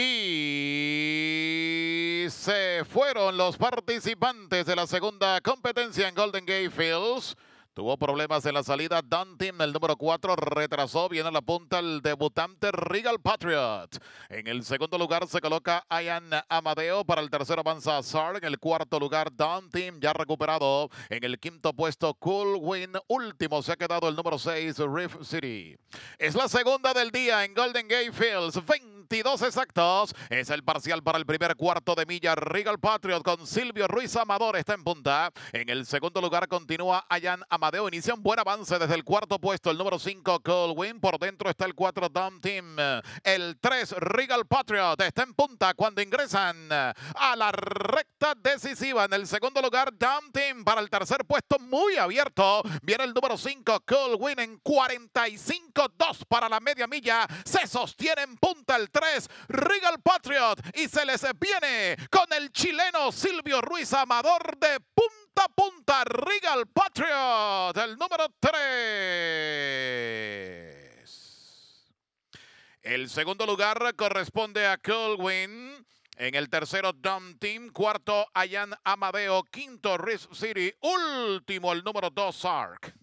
Y se fueron los participantes de la segunda competencia en Golden Gate Fields. Tuvo problemas en la salida. Dante el número 4, retrasó. Viene a la punta el debutante Regal Patriot. En el segundo lugar se coloca Ian Amadeo. Para el tercero avanza Sar. En el cuarto lugar, Dante ya recuperado. En el quinto puesto, Cool Win. Último se ha quedado el número 6, Riff City. Es la segunda del día en Golden Gate Fields. 22 exactos. Es el parcial para el primer cuarto de milla. Regal Patriot con Silvio Ruiz Amador está en punta. En el segundo lugar continúa Ayan Amadeo. Inicia un buen avance desde el cuarto puesto. El número 5, Colwyn. Por dentro está el 4, Dom Team. El 3, Regal Patriot está en punta cuando ingresan a la recta decisiva. En el segundo lugar, Dom Team para el tercer puesto. Muy abierto. Viene el número 5, Colwyn en 45-2 para la media milla. Se sostiene en punta el 3. 3, Regal Patriot y se les viene con el chileno Silvio Ruiz Amador de punta a punta, Regal Patriot, el número 3. El segundo lugar corresponde a Colwyn. En el tercero, Dom Team. Cuarto, Ayan Amadeo. Quinto, Riz City. Último, el número 2 Sark.